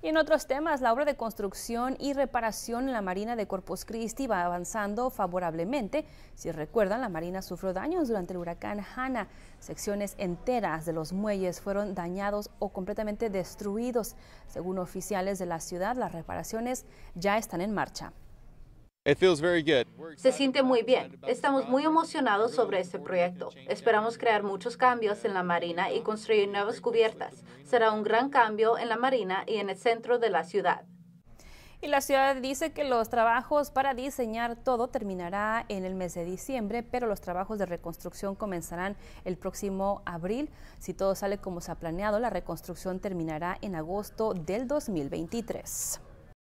Y en otros temas, la obra de construcción y reparación en la Marina de Corpus Christi va avanzando favorablemente. Si recuerdan, la Marina sufrió daños durante el huracán Hanna. Secciones enteras de los muelles fueron dañados o completamente destruidos. Según oficiales de la ciudad, las reparaciones ya están en marcha. Se siente muy bien. Estamos muy emocionados sobre este proyecto. Esperamos crear muchos cambios en la Marina y construir nuevas cubiertas. Será un gran cambio en la Marina y en el centro de la ciudad. Y la ciudad dice que los trabajos para diseñar todo terminará en el mes de diciembre, pero los trabajos de reconstrucción comenzarán el próximo abril. Si todo sale como se ha planeado, la reconstrucción terminará en agosto del 2023.